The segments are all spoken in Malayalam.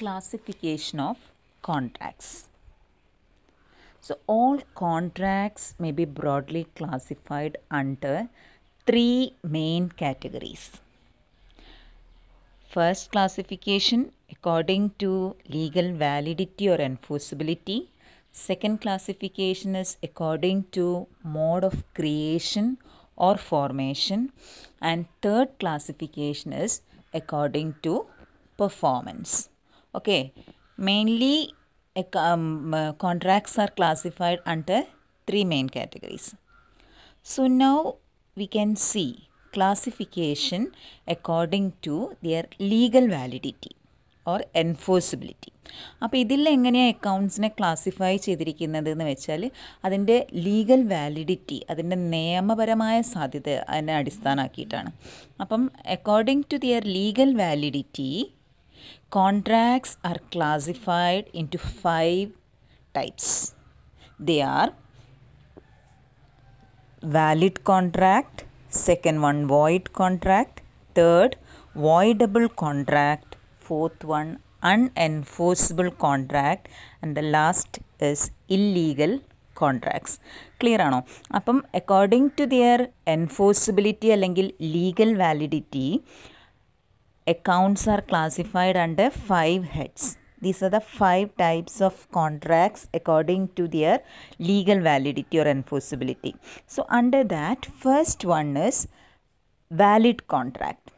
classification of contracts. So, all contracts may be broadly classified under three main categories. First classification according to legal validity or enforceability. Second classification is according to mode of creation or formation. And third classification is according to performance. Okay, mainly um, uh, contracts are classified under three main categories. So now we can see classification according to their legal validity or enforceability അപ്പോൾ ഇതിൽ എങ്ങനെയാണ് അക്കൗണ്ട്സിനെ ക്ലാസിഫൈ ചെയ്തിരിക്കുന്നത് എന്ന് വെച്ചാൽ അതിൻ്റെ ലീഗൽ വാലിഡിറ്റി അതിൻ്റെ നിയമപരമായ സാധ്യത അതിനെ അടിസ്ഥാനമാക്കിയിട്ടാണ് അപ്പം according to their legal validity Contracts are classified into five types. They are valid contract, second one void contract, third voidable contract, fourth one unenforceable contract and the last is illegal contracts. Clear ആണോ അപ്പം അക്കോർഡിംഗ് ടു ദിയർ എൻഫോഴ്സിബിലിറ്റി അല്ലെങ്കിൽ legal validity accounts are classified under five heads. These are the five types of contracts according to their legal validity or enforceability. So, under that, first one is valid contract.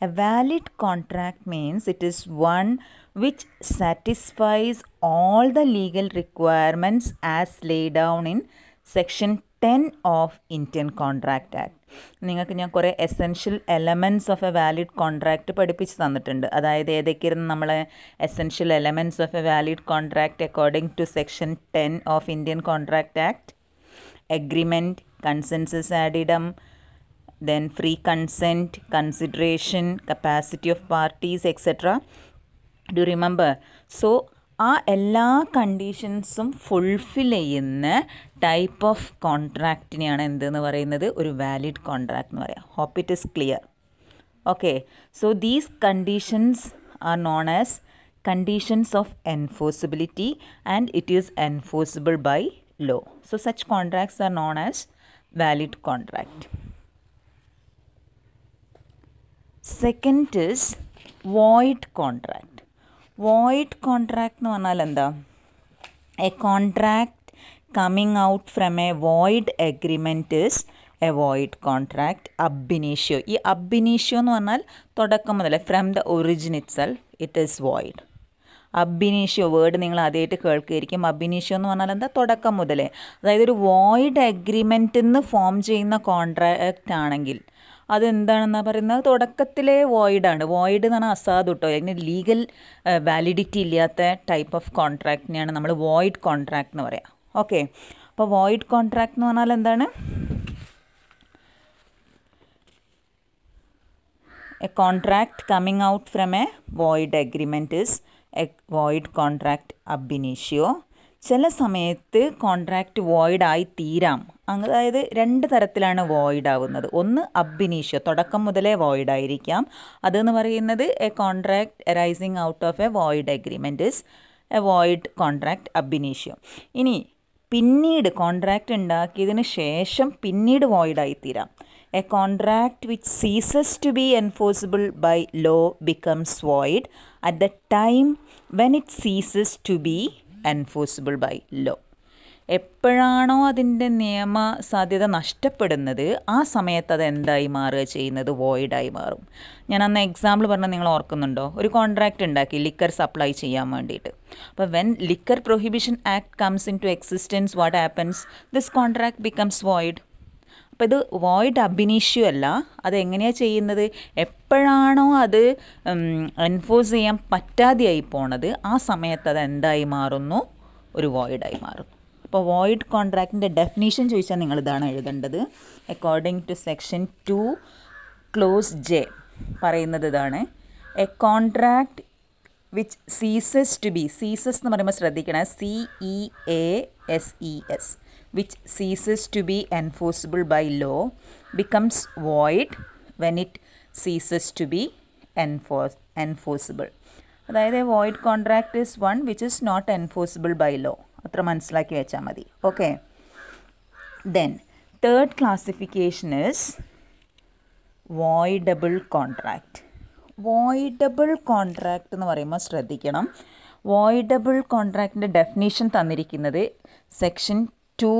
A valid contract means it is one which satisfies all the legal requirements as laid down in Section 10 of Indian Contract Act. നിങ്ങൾക്ക് ഞാൻ കുറേ essential elements of a valid contract പഠിപ്പിച്ച് തന്നിട്ടുണ്ട് അതായത് ഏതൊക്കെയായിരുന്നു നമ്മളെ essential elements of a valid contract according to section ten of Indian contract act agreement consensus ad idem then free consent consideration capacity of parties etcetera do remember so ആ എല്ലാ കണ്ടീഷൻസും ഫുൾഫിൽ ചെയ്യുന്ന ടൈപ്പ് ഓഫ് കോൺട്രാക്റ്റിനെയാണ് എന്തെന്ന് പറയുന്നത് ഒരു വാലിഡ് കോൺട്രാക്റ്റ് എന്ന് പറയാം hope it is clear okay so these conditions are known as conditions of enforceability and it is enforceable by law so such contracts are known as valid contract second is void contract void contract എന്ന് പറഞ്ഞാൽ എന്താ a contract coming out from a void agreement is a void contract ab initio ഈ അബിനീഷ്യോ എന്ന് പറഞ്ഞാൽ തുടക്കം മുതൽ from the origin itself it is void ab initio word നിങ്ങൾ ആദ്യമായിട്ട് കേൾക്കുകയായിരിക്കും അബിനീഷ്യോ എന്ന് പറഞ്ഞാൽ എന്താ തുടക്കം മുതലേ അതായത് ഒരു വോയിഡ് അഗ്രിമെൻറ്റിൽ നിന്ന് ഫോം ചെയ്യുന്ന കോൺട്രാക്റ്റ് ആണെങ്കിൽ അതെന്താണെന്നാണ് പറയുന്നത് തുടക്കത്തിലെ വോയിഡാണ് വോയിഡ് എന്ന് പറഞ്ഞാൽ അസാധു കേട്ടോ അതിന് ലീഗൽ വാലിഡിറ്റി ഇല്ലാത്ത ടൈപ്പ് ഓഫ് കോൺട്രാക്റ്റിനെയാണ് നമ്മൾ വോയിഡ് കോൺട്രാക്റ്റ് എന്ന് പറയുക ഓക്കെ അപ്പോൾ വോയിഡ് കോൺട്രാക്റ്റ് എന്ന് പറഞ്ഞാൽ എന്താണ് a contract coming out from a void agreement is a void contract ab initio ചില സമയത്ത് കോൺട്രാക്റ്റ് വോയിഡായി തീരാം അതായത് രണ്ട് തരത്തിലാണ് വോയിഡ് ആവുന്നത് ഒന്ന് അബിനീഷ്യ തുടക്കം മുതലേ വോയിഡ് ആയിരിക്കാം അതെന്ന് പറയുന്നത് a contract arising out of a void agreement is a void contract ab initio ഇനി പിന്നീട് കോൺട്രാക്റ്റ് ഉണ്ടാക്കിയതിന് ശേഷം പിന്നീട് വോയിഡായി തീരാം a contract which ceases to be enforceable by law becomes void at the time when it ceases to be enforceable by law എപ്പോഴാണോ അതിൻ്റെ നിയമ സാധ്യത നഷ്ടപ്പെടുന്നത് ആ സമയത്ത് അത് എന്തായി മാറുക ചെയ്യുന്നത് വോയിഡായി മാറും ഞാൻ അന്ന് എക്സാമ്പിൾ പറഞ്ഞാൽ നിങ്ങൾ ഓർക്കുന്നുണ്ടോ ഒരു കോൺട്രാക്റ്റ് ഉണ്ടാക്കി ലിക്കർ സപ്ലൈ ചെയ്യാൻ വേണ്ടിയിട്ട് അപ്പോൾ when liquor prohibition act comes into existence what happens this contract becomes void അപ്പോൾ ഇത് വോയിഡ് അബിനിഷ്യൂ അല്ല അത് എങ്ങനെയാണ് ചെയ്യുന്നത് എപ്പോഴാണോ അത് എൻഫോഴ്സ് ചെയ്യാൻ പറ്റാതെയായി പോണത് ആ സമയത്ത് അത് എന്തായി മാറുന്നു ഒരു വോയിഡായി മാറുന്നു ഇപ്പോൾ വോയിഡ് കോൺട്രാക്റ്റിൻ്റെ ഡെഫിനീഷൻ ചോദിച്ചാൽ നിങ്ങൾ ഇതാണ് എഴുതേണ്ടത് according to section two clause J പറയുന്നത് ഇതാണ് a contract which ceases to be ceases എന്ന് പറയുമ്പോൾ ശ്രദ്ധിക്കണം C E A S E S which ceases to be enforceable by law becomes void when it ceases to be enforce enforceable അതായത് void contract is one which is not enforceable by law അത്ര മനസ്സിലാക്കി വെച്ചാൽ മതി okay then third classification is voidable contract voidable contract എന്ന് പറയുമ്പോൾ ശ്രദ്ധിക്കണം വോയിഡബിൾ കോൺട്രാക്റ്റിൻ്റെ ഡെഫിനേഷൻ തന്നിരിക്കുന്നത് സെക്ഷൻ ടു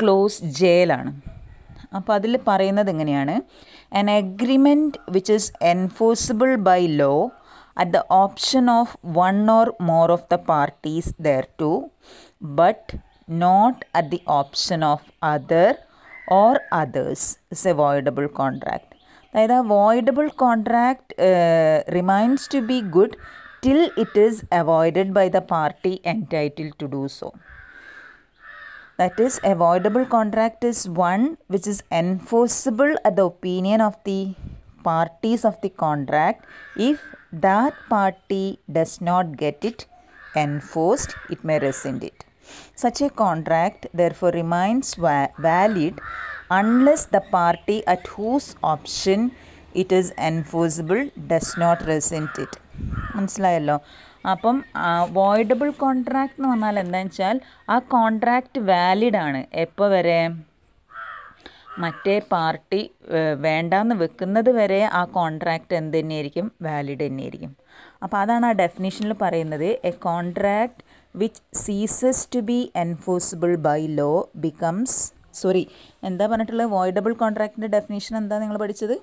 ക്ലോസ് ജയിലാണ് അപ്പോൾ അതിൽ പറയുന്നത് എങ്ങനെയാണ് an agreement which is enforceable by law at the option of one or more of the parties thereto, but not at the option of other or others is avoidable voidable contract. That avoidable contract uh, remains to be good till it is avoided by the party entitled to do so. That is, avoidable contract is one which is enforceable at the opinion of the parties of the contract if that party does not get it enforced, it may rescind it. Such a contract therefore remains va valid unless the party at whose option it is enforceable does not rescind it മനസ്സിലായല്ലോ അപ്പം വോയിഡബിൾ കോൺട്രാക്റ്റ് എന്ന് പറഞ്ഞാൽ എന്താണെന്ന് വെച്ചാൽ ആ കോൺട്രാക്റ്റ് വാലിഡ് ആണ് എപ്പോൾ വരെ മറ്റേ പാർട്ടി വേണ്ടാന്ന് വെക്കുന്നത് വരെ ആ കോൺട്രാക്റ്റ് എന്ത് തന്നെയായിരിക്കും വാലിഡ് തന്നെയായിരിക്കും അപ്പോൾ അതാണ് ആ ഡെഫിനേഷനിൽ പറയുന്നത് a contract which ceases to be enforceable by law becomes sorry എന്താ പറഞ്ഞിട്ടുള്ളത് വോയിഡബിൾ കോൺട്രാക്റ്റിൻ്റെ ഡെഫിനേഷൻ എന്താ നിങ്ങൾ പഠിച്ചത്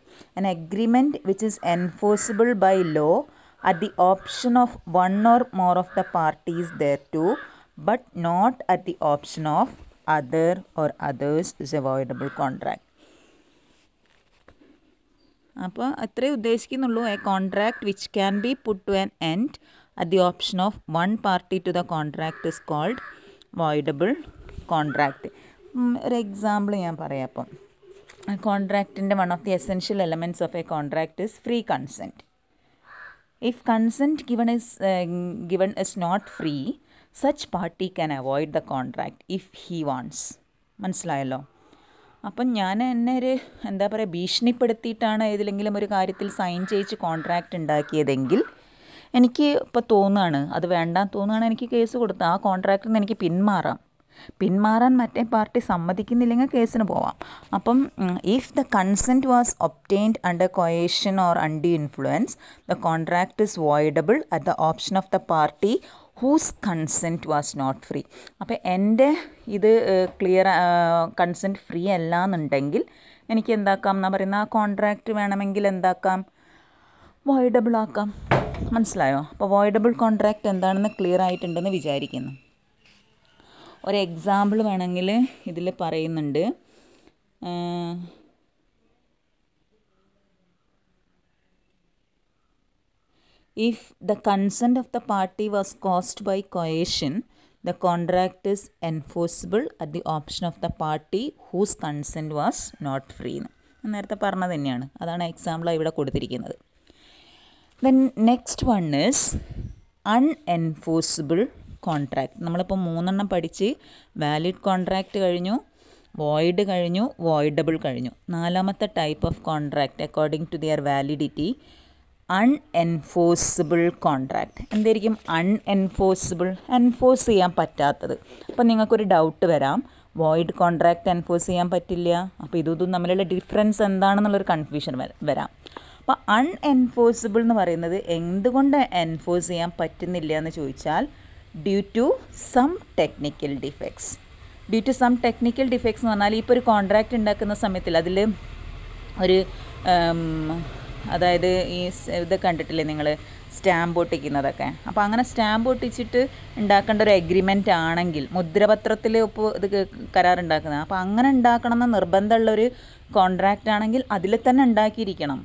an agreement which is enforceable by law at the option of one or more of the parties thereto but not at the option of other or others is a voidable contract അപ്പോൾ അത്രേ ഉദ്ദേശിക്കുന്നുള്ളൂ a contract which can be put to an end at the option of one party to the contract is called voidable contract ഒരു എക്സാമ്പിൾ ഞാൻ പറയാം അപ്പം കോൺട്രാക്റ്റിൻ്റെ one of the essential elements of a contract is free consent if consent given is given is not free such party can avoid the contract if he wants മനസ്സിലായല്ലോ അപ്പം ഞാൻ എന്നെ ഒരു എന്താ പറയുക ഭീഷണിപ്പെടുത്തിയിട്ടാണ് ഏതിലെങ്കിലും ഒരു കാര്യത്തിൽ സൈൻ ചെയ്യിച്ച് കോൺട്രാക്റ്റ് ഉണ്ടാക്കിയതെങ്കിൽ എനിക്ക് ഇപ്പോൾ തോന്നുകയാണ് അത് വേണ്ട തോന്നുകയാണ് എനിക്ക് കേസ് കൊടുത്ത് ആ കോൺട്രാക്റ്റിൽ നിന്ന് എനിക്ക് പിന്മാറാം പിന്മാറാൻ മറ്റേ പാർട്ടി സമ്മതിക്കുന്നില്ലെങ്കിൽ കേസിന് പോവാം അപ്പം if the consent was obtained under coercion or undue influence the contract is voidable at the option of the party whose consent was not free അപ്പോൾ എൻ്റെ ഇത് ക്ലിയർ കൺസെൻറ്റ് ഫ്രീ അല്ല എന്നുണ്ടെങ്കിൽ എനിക്ക് എന്താക്കാം എന്നാ പറയുന്ന ആ കോൺട്രാക്റ്റ് വേണമെങ്കിൽ എന്താക്കാം വോയിഡബിൾ ആക്കാം മനസ്സിലായോ അപ്പോൾ വോയിഡബിൾ കോൺട്രാക്റ്റ് എന്താണെന്ന് ക്ലിയർ ആയിട്ടുണ്ടെന്ന് വിചാരിക്കുന്നു ഒരു എക്സാമ്പിൾ വേണമെങ്കിൽ ഇതിൽ പറയുന്നുണ്ട് if the consent of the party was caused by coercion, the contract is enforceable at the option of the party whose consent was not free നേരത്തെ പറഞ്ഞത് തന്നെയാണ് അതാണ് എക്സാമ്പിൾ ഇവിടെ കൊടുത്തിരിക്കുന്നത് then next one is unenforceable contract നമ്മളിപ്പോൾ മൂന്നെണ്ണം പഠിച്ച് വാലിഡ് കോൺട്രാക്റ്റ് കഴിഞ്ഞു വോയിഡ് കഴിഞ്ഞു വോയിഡബിൾ കഴിഞ്ഞു നാലാമത്തെ type of contract according to their validity unenforceable contract എന്തായിരിക്കും അൺഎൻഫോഴ്സിബിൾ എൻഫോഴ്സ് ചെയ്യാൻ പറ്റാത്തത് അപ്പം നിങ്ങൾക്കൊരു ഡൗട്ട് വരാം വോയിഡ് കോൺട്രാക്റ്റ് എൻഫോഴ്സ് ചെയ്യാൻ പറ്റില്ല അപ്പോൾ ഇതൊന്നും തമ്മിലുള്ള ഡിഫറൻസ് എന്താണെന്നുള്ളൊരു കൺഫ്യൂഷൻ വരാം അപ്പോൾ അൺഎൻഫോഴ്സിബിൾ എന്ന് പറയുന്നത് എന്തുകൊണ്ട് എൻഫോഴ്സ് ചെയ്യാൻ പറ്റുന്നില്ല എന്ന് ചോദിച്ചാൽ due to some technical defects due to some technical defects എന്ന് പറഞ്ഞാൽ ഇപ്പോൾ ഒരു കോൺട്രാക്റ്റ് ഉണ്ടാക്കുന്ന സമയത്തിൽ അതിൽ ഒരു അതായത് ഈ ഇത് കണ്ടിട്ടില്ലേ നിങ്ങൾ സ്റ്റാമ്പ് ഒട്ടിക്കുന്നതൊക്കെ അപ്പോൾ അങ്ങനെ സ്റ്റാമ്പ് ഒട്ടിച്ചിട്ട് ഉണ്ടാക്കേണ്ട ഒരു എഗ്രിമെൻ്റ് ആണെങ്കിൽ മുദ്രപത്രത്തിൽ ഒപ്പ് ഇത് കരാർ ഉണ്ടാക്കുന്നത് അപ്പോൾ അങ്ങനെ ഉണ്ടാക്കണം എന്ന് നിർബന്ധമുള്ളൊരു കോൺട്രാക്റ്റ് ആണെങ്കിൽ അതിൽ തന്നെ ഉണ്ടാക്കിയിരിക്കണം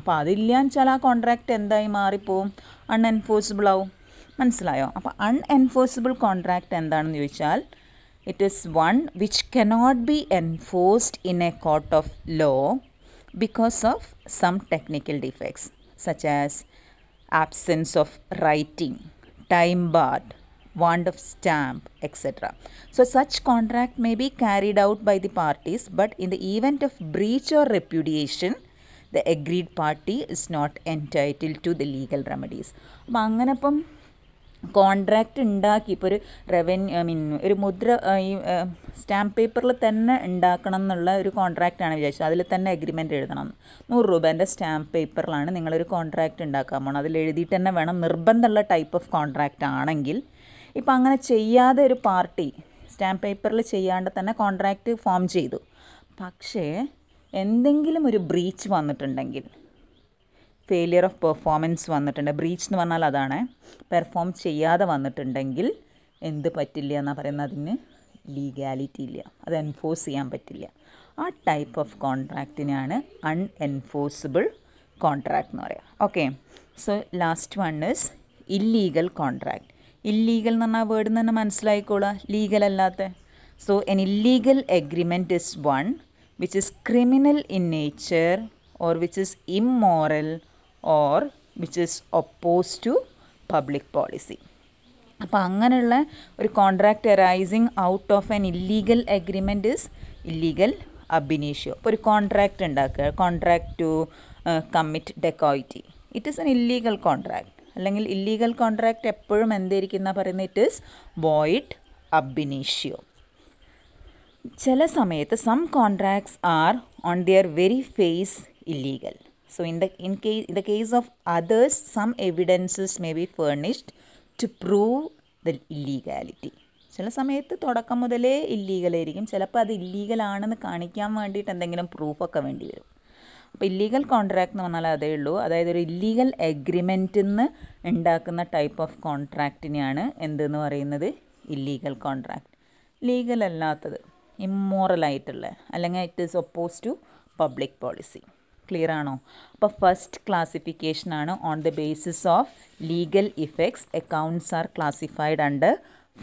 അപ്പോൾ അതില്ല വെച്ചാൽ ആ കോൺട്രാക്റ്റ് എന്തായി മാറിപ്പോവും അൺഎൻഫോഴ്സിബിൾ ആവും മനസ്സിലായോ അപ്പോൾ അൺഎൻഫോഴ്സിബിൾ കോൺട്രാക്റ്റ് എന്താണെന്ന് ചോദിച്ചാൽ it is one which cannot be enforced in a court of law because of some technical defects such as absence of writing, time barred, want of stamp, etc. So such contract may be carried out by the parties but in the event of breach or repudiation, the agreed party is not entitled to the legal remedies. അപ്പം കോൺട്രാക്റ്റ് ഉണ്ടാക്കി ഇപ്പോൾ ഒരു റവന്യൂ ഐ മീൻ ഒരു മുദ്ര ഈ സ്റ്റാമ്പ് പേപ്പറിൽ തന്നെ ഉണ്ടാക്കണം എന്നുള്ള ഒരു കോൺട്രാക്റ്റാണ് വിചാരിച്ചത് അതിൽ തന്നെ എഗ്രിമെൻ്റ് എഴുതണം നൂറ് രൂപേൻ്റെ സ്റ്റാമ്പ് പേപ്പറിലാണ് നിങ്ങളൊരു കോൺട്രാക്റ്റ് ഉണ്ടാക്കാൻ പോകണം അതിൽ എഴുതിയിട്ട് തന്നെ വേണം നിർബന്ധമുള്ള ടൈപ്പ് ഓഫ് കോൺട്രാക്റ്റ് ആണെങ്കിൽ ഇപ്പം അങ്ങനെ ചെയ്യാതെ ഒരു പാർട്ടി സ്റ്റാമ്പ് പേപ്പറിൽ ചെയ്യാണ്ട് തന്നെ കോൺട്രാക്റ്റ് ഫോം ചെയ്തു പക്ഷേ എന്തെങ്കിലും ഒരു ബ്രീച്ച് വന്നിട്ടുണ്ടെങ്കിൽ ഫെയിലിയർ ഓഫ് പെർഫോമൻസ് വന്നിട്ടുണ്ട് ബ്രീച്ച് എന്ന് പറഞ്ഞാൽ അതാണ് പെർഫോം ചെയ്യാതെ വന്നിട്ടുണ്ടെങ്കിൽ എന്ത് പറ്റില്ല എന്നാണ് പറയുന്നത് അതിന് ലീഗാലിറ്റി ഇല്ല അത് എൻഫോഴ്സ് ചെയ്യാൻ പറ്റില്ല ആ ടൈപ്പ് ഓഫ് കോൺട്രാക്റ്റിനാണ് അൺഎൻഫോഴ്സിബിൾ കോൺട്രാക്ട് എന്ന് പറയുക okay so last one is illegal contract illegal എന്ന് പറഞ്ഞാൽ വേർഡ് തന്നെ മനസ്സിലായിക്കോളുക ലീഗൽ അല്ലാത്ത so an illegal agreement is one which is criminal in nature or which is immoral or which is oppose to public policy അപ്പോൾ അങ്ങനെയുള്ള ഒരു contract arising out of an illegal agreement is illegal ab initio അപ്പോൾ ഒരു കോൺട്രാക്റ്റ് ഉണ്ടാക്കുക contract to commit dacoity it is an illegal contract അല്ലെങ്കിൽ ഇല്ലീഗൽ കോൺട്രാക്റ്റ് എപ്പോഴും എന്തായിരിക്കുന്ന പറയുന്നത് ഇറ്റ് ഈസ് വോയിഡ് അബിനീഷ്യോ ചില സമയത്ത് some contracts are on their very face illegal so in the in case in the case of others some evidences may be furnished to prove the illegality ചില സമയത്ത് തുടക്കം മുതലേ ഇല്ലീഗലായിരിക്കും ചിലപ്പോൾ അത് ഇല്ലീഗലാണെന്ന് കാണിക്കാൻ വേണ്ടിയിട്ട് എന്തെങ്കിലും പ്രൂഫൊക്കെ വേണ്ടി വരും അപ്പോൾ ഇല്ലീഗൽ കോൺട്രാക്ട് എന്ന് പറഞ്ഞാൽ അതേ ഉള്ളൂ അതായത് ഒരു ഇല്ലീഗൽ എഗ്രിമെൻറ്റിൽ നിന്ന് ഉണ്ടാക്കുന്ന ടൈപ്പ് ഓഫ് കോൺട്രാക്റ്റിനെയാണ് എന്തെന്ന് പറയുന്നത് ഇല്ലീഗൽ കോൺട്രാക്ട് ലീഗൽ അല്ലാത്തത് ഇമ്മോറലായിട്ടുള്ള അല്ലെങ്കിൽ it is oppose to public policy clear ആണോ അപ്പോൾ ഫസ്റ്റ് ക്ലാസിഫിക്കേഷൻ ആണ് on the basis of legal effects accounts are classified under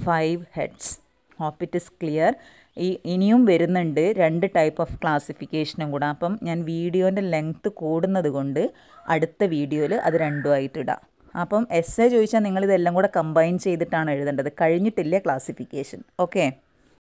five heads hope it is clear ഈ ഇനിയും വരുന്നുണ്ട് രണ്ട് ടൈപ്പ് ഓഫ് ക്ലാസിഫിക്കേഷനും കൂടെ അപ്പം ഞാൻ വീഡിയോൻ്റെ ലെങ്ത്ത് കൂടുന്നത് കൊണ്ട് അടുത്ത വീഡിയോയിൽ അത് രണ്ടുമായിട്ട് ഇടാം അപ്പം എസ് എ ചോദിച്ചാൽ നിങ്ങളിതെല്ലാം കൂടെ കമ്പൈൻ ചെയ്തിട്ടാണ് എഴുതേണ്ടത് കഴിഞ്ഞിട്ടില്ല ക്ലാസിഫിക്കേഷൻ ഓക്കെ